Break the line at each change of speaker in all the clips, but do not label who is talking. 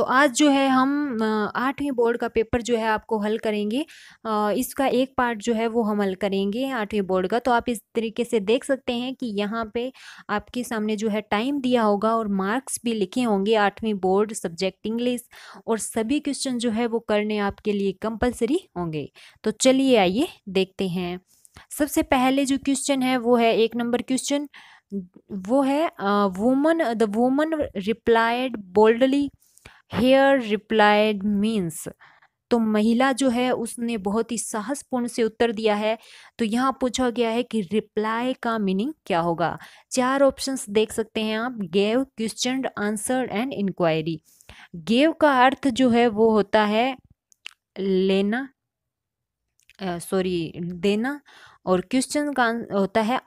तो आज जो है हम आठवीं बोर्ड का पेपर जो है आपको हल करेंगे इसका एक पार्ट जो है वो हम हल करेंगे आठवीं बोर्ड का तो आप इस तरीके से देख सकते हैं कि यहाँ पे आपके सामने जो है टाइम दिया होगा और मार्क्स भी लिखे होंगे आठवीं बोर्ड सब्जेक्ट इंग्लिश और सभी क्वेश्चन जो है वो करने आपके लिए कंपलसरी होंगे तो चलिए आइए देखते हैं सबसे पहले जो क्वेश्चन है वो है एक नंबर क्वेश्चन वो है woman the woman replied boldly here replied means तो महिला जो है उसने बहुत ही साहसपूर्ण से उत्तर दिया है तो यहाँ पूछा गया है कि रिप्लाई का मीनिंग क्या होगा चार ऑप्शंस देख सकते हैं आप gave question answer and inquiry gave का अर्थ जो है वो होता है लेना सॉरी देना और क्वेश्चन का होता है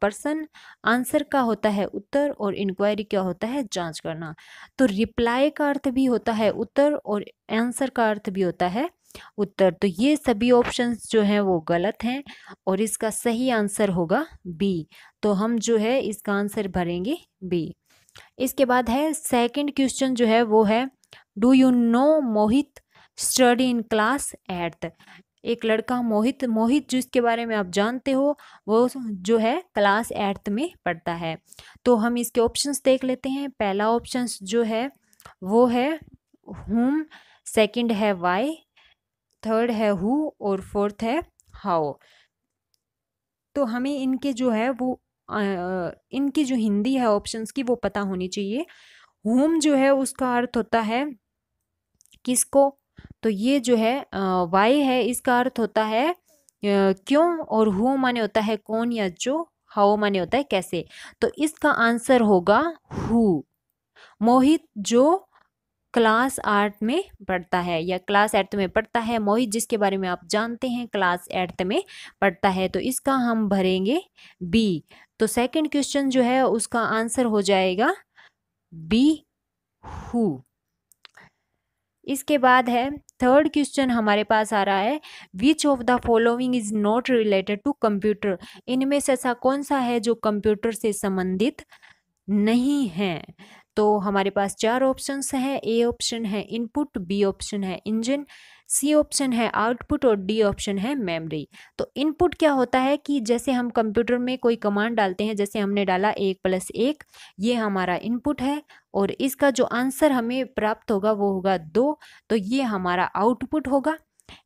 पर्सन आंसर का होता है उत्तर और इंक्वायरी क्या होता है जांच करना तो रिप्लाई का अर्थ भी होता है उत्तर और आंसर का अर्थ भी होता है उत्तर तो ये सभी ऑप्शंस जो हैं वो गलत हैं और इसका सही आंसर होगा बी तो हम जो है इसका आंसर भरेंगे बी इसके बाद है सेकंड क्वेश्चन जो है वो है do you know Mohit study in class eight एक लड़का मोहित मोहित जिसके बारे में आप जानते हो वो जो है क्लास एट्थ में पढ़ता है तो हम इसके ऑप्शंस देख लेते हैं पहला ऑप्शंस जो है वो है हुम सेकंड है वाई थर्ड है हु और फोर्थ है हाउ तो हमें इनके जो है वो इनकी जो हिंदी है ऑप्शंस की वो पता होनी चाहिए हुम जो है उसका अर्थ होता है किसको तो ये जो है वाई है इसका अर्थ होता है क्यों और हु माने होता है कौन या जो हाओ माने होता है कैसे तो इसका आंसर होगा हु मोहित जो क्लास आर्ट में पढ़ता है या क्लास एट्थ में पढ़ता है मोहित जिसके बारे में आप जानते हैं क्लास एट्थ में पढ़ता है तो इसका हम भरेंगे बी तो सेकंड क्वेश्चन जो है उसका आंसर हो जाएगा बी हु इसके बाद है थर्ड क्वेश्चन हमारे पास आ रहा है which of the following is not related to computer इनमें से ऐसा कौन सा है जो कंप्यूटर से संबंधित नहीं है तो हमारे पास चार ऑप्शंस हैं ए ऑप्शन है इनपुट बी ऑप्शन है इंजन सी ऑप्शन है आउटपुट और डी ऑप्शन है मेमोरी तो इनपुट क्या होता है कि जैसे हम कंप्यूटर में कोई कमांड डालते हैं जैसे हमने डाला एक प्लस एक ये हमारा इनपुट है और इसका जो आंसर हमें प्राप्त होगा वो होगा दो तो ये हमारा आउटपुट होगा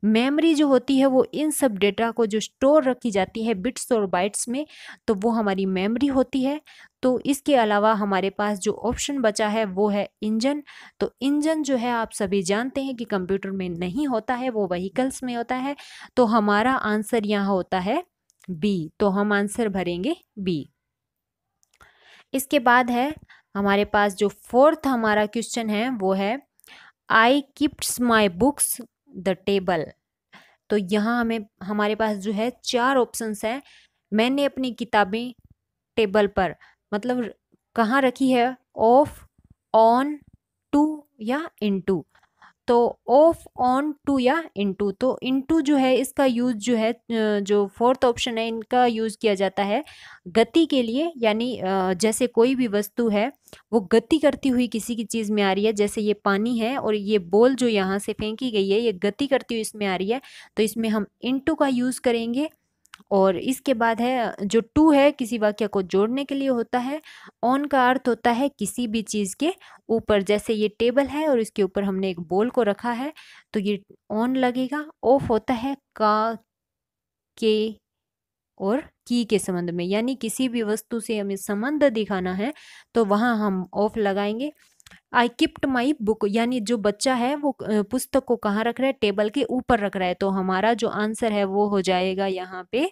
मेमोरी जो होती है वो इन सब डेटा को जो स्टोर रखी जाती है बिट्स और बाइट्स में तो वो हमारी मेमोरी होती है तो इसके अलावा हमारे पास जो ऑप्शन बचा है वो है इंजन तो इंजन जो है आप सभी जानते हैं कि कंप्यूटर में नहीं होता है वो वहीकल्स में होता है तो हमारा आंसर यहाँ होता है बी तो हम आंसर भरेंगे बी इसके बाद है हमारे पास जो फोर्थ हमारा क्वेश्चन है वो है I keeps my books the table तो यहाँ हमें हमारे पास जो है चार ऑप्शंस हैं मैंने अपनी किताबें टेबल पर मतलब कहाँ रखी है ऑफ ऑन टू या इन टू तो ऑफ ऑन टू या इनटू तो इनटू जो है इसका यूज़ जो है जो फोर्थ ऑप्शन है इनका यूज़ किया जाता है गति के लिए यानी जैसे कोई भी वस्तु है वो गति करती हुई किसी की चीज़ में आ रही है जैसे ये पानी है और ये बॉल जो यहाँ से फेंकी गई है ये गति करती हुई इसमें आ रही है तो इसमें हम इनटू का यूज़ करेंगे और इसके बाद है जो टू है किसी वाक्य को जोड़ने के लिए होता है ऑन का अर्थ होता है किसी भी चीज़ के ऊपर जैसे ये टेबल है और इसके ऊपर हमने एक बोल को रखा है तो ये ऑन लगेगा ऑफ होता है का के और की के संबंध में यानी किसी भी वस्तु से हमें संबंध दिखाना है तो वहाँ हम ऑफ लगाएंगे आई किप्ट माई बुक यानी जो बच्चा है वो पुस्तक को कहाँ रख रहा है टेबल के ऊपर रख रहा है तो हमारा जो आंसर है वो हो जाएगा यहाँ पे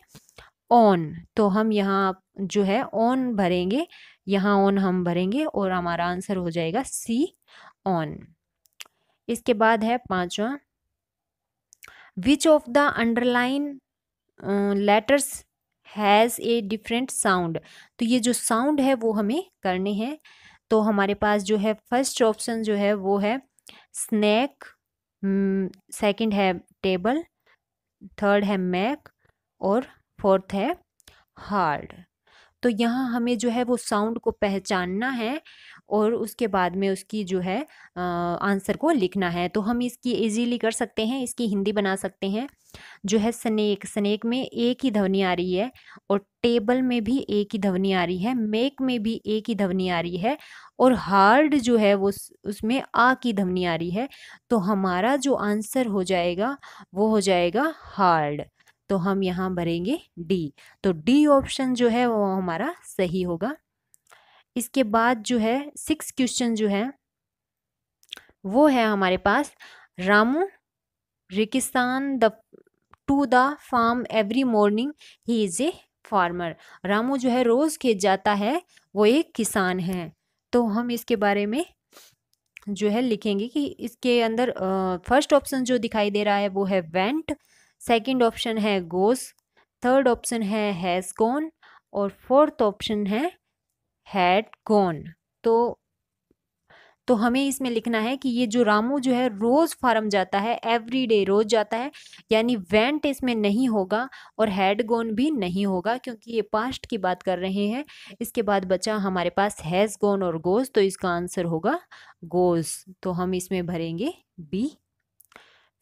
ऑन तो हम यहाँ जो है ऑन भरेंगे यहाँ ऑन हम भरेंगे और हमारा आंसर हो जाएगा सी ऑन इसके बाद है पांचवा which of the underlined letters has a different sound तो ये जो साउंड है वो हमें करने हैं तो हमारे पास जो है फर्स्ट ऑप्शन जो है वो है स्नैक हम्म, सेकंड है टेबल थर्ड है मैक और फोर्थ है हार्ड तो यहाँ हमें जो है वो साउंड को पहचानना है और उसके बाद में उसकी जो है आंसर को लिखना है तो हम इसकी इजीली कर सकते हैं इसकी हिंदी बना सकते हैं जो है स्नेक स्नेक में एक ही ध्वनि आ रही है और टेबल में भी एक ही ध्वनि आ रही है मेक में भी एक ही ध्वनि आ रही है और हार्ड जो है वो उसमें आ की ध्वनि आ रही है तो हमारा जो आंसर हो जाएगा वो हो जाएगा हार्ड तो हम यहाँ भरेंगे डी तो डी ऑप्शन जो है वो हमारा सही होगा इसके बाद जो है सिक्स क्वेश्चन जो है वो है हमारे पास रामू रिकिस्तान the to the farm every morning he is a farmer Ramu जो है रोज़ खेत जाता है वो एक किसान है तो हम इसके बारे में जो है लिखेंगे कि इसके अंदर फर्स्ट ऑप्शन जो दिखाई दे रहा है वो है वेंट सेकंड ऑप्शन है गोस थर्ड ऑप्शन है हैज़ गॉन और फोर्थ ऑप्शन है हैड गॉन तो तो हमें इसमें लिखना है कि ये जो रामू जो है रोज़ फार्म जाता है एवरी डे रोज़ जाता है यानी वेंट इसमें नहीं होगा और हैड गोन भी नहीं होगा क्योंकि ये पास्ट की बात कर रहे हैं इसके बाद बचा हमारे पास हैज़ गोन और गोज तो इसका आंसर होगा गोज तो हम इसमें भरेंगे बी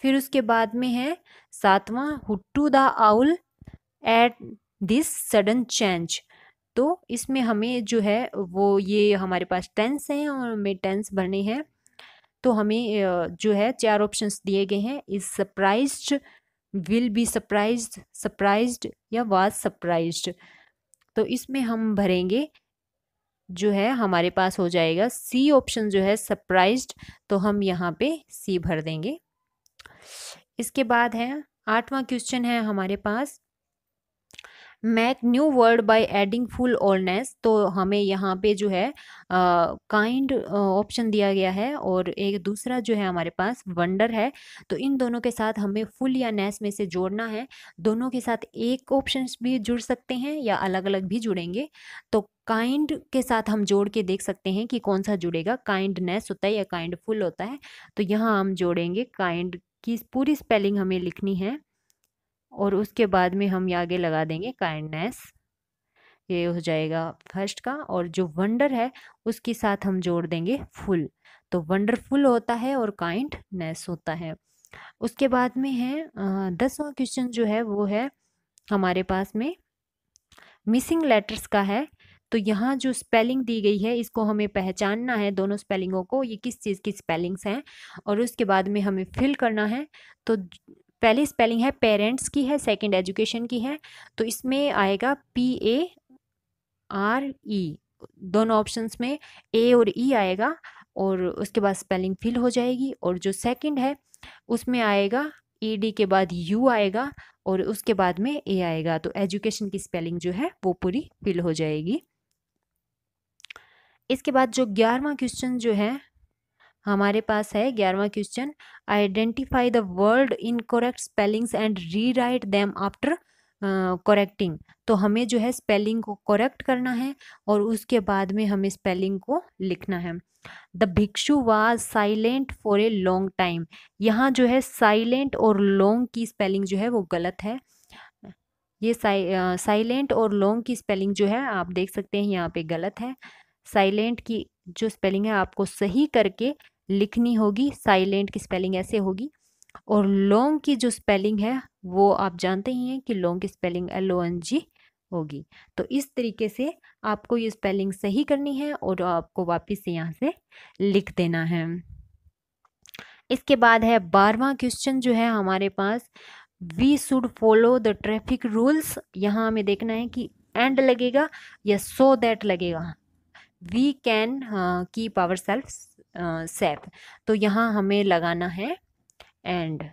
फिर उसके बाद में है सातवां hooted the owl at this sudden change तो इसमें हमें जो है वो ये हमारे पास टेंस हैं और हमें टेंस भरने हैं तो हमें जो है चार ऑप्शंस दिए गए हैं is surprised will be surprised surprised या वाज सरप्राइज्ड तो इसमें हम भरेंगे जो है हमारे पास हो जाएगा सी ऑप्शन जो है सरप्राइज्ड तो हम यहाँ पे सी भर देंगे इसके बाद है आठवां क्वेश्चन है हमारे पास make new word by adding full allness तो हमें यहाँ पे जो है काइंड ऑप्शन दिया गया है और एक दूसरा जो है हमारे पास वंडर है तो इन दोनों के साथ हमें फुल या नेस में से जोड़ना है दोनों के साथ एक ऑप्शन भी जुड़ सकते हैं या अलग अलग भी जुड़ेंगे तो काइंड के साथ हम जोड़ के देख सकते हैं कि कौन सा जुड़ेगा काइंडनेस होता है या काइंड फुल होता है तो यहाँ हम जोड़ेंगे काइंड की पूरी स्पेलिंग हमें लिखनी है और उसके बाद में हम आगे लगा देंगे काइंडनेस ये हो जाएगा फर्स्ट का और जो वंडर है उसके साथ हम जोड़ देंगे फुल तो वंडरफुल होता है और काइंडनेस होता है उसके बाद में है दसवां क्वेश्चन जो है वो है हमारे पास में मिसिंग लेटर्स का है तो यहाँ जो स्पेलिंग दी गई है इसको हमें पहचानना है दोनों स्पेलिंगों को ये किस चीज़ की स्पेलिंग्स हैं और उसके बाद में हमें फिल करना है तो पहली स्पेलिंग है पेरेंट्स की है सेकंड एजुकेशन की है तो इसमें आएगा पी ए आर ई दोनों ऑप्शंस में ए और ई e आएगा और उसके बाद स्पेलिंग फिल हो जाएगी और जो सेकंड है उसमें आएगा ई e डी के बाद यू आएगा और उसके बाद में ए आएगा तो एजुकेशन की स्पेलिंग जो है वो पूरी फिल हो जाएगी इसके बाद जो ग्यारहवा क्वेश्चन जो है हमारे पास है ग्यारहवा question identify the word in correct spellings and rewrite them after correcting तो हमें जो है स्पेलिंग को करेक्ट करना है और उसके बाद में हमें स्पेलिंग को लिखना है the bhikshu was silent for a long time यहाँ जो है साइलेंट और लॉन्ग की स्पेलिंग जो है वो गलत है ये साइलेंट और लॉन्ग की स्पेलिंग जो है आप देख सकते हैं यहाँ पे गलत है साइलेंट की जो स्पेलिंग है आपको सही करके लिखनी होगी साइलेंट की स्पेलिंग ऐसे होगी और लॉन्ग की जो स्पेलिंग है वो आप जानते ही हैं कि लॉन्ग की spelling L O N G होगी तो इस तरीके से आपको ये स्पेलिंग सही करनी है और आपको वापस से यहाँ से लिख देना है इसके बाद है बारवा क्वेश्चन जो है हमारे पास we should follow the traffic rules यहाँ हमें देखना है कि एंड लगेगा या सो so दैट लगेगा we can keep our self safe तो यहाँ हमें लगाना है एंड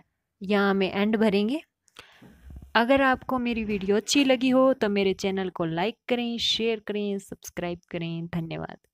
यहाँ हमें एंड भरेंगे अगर आपको मेरी वीडियो अच्छी लगी हो तो मेरे चैनल को लाइक करें शेयर करें सब्सक्राइब करें धन्यवाद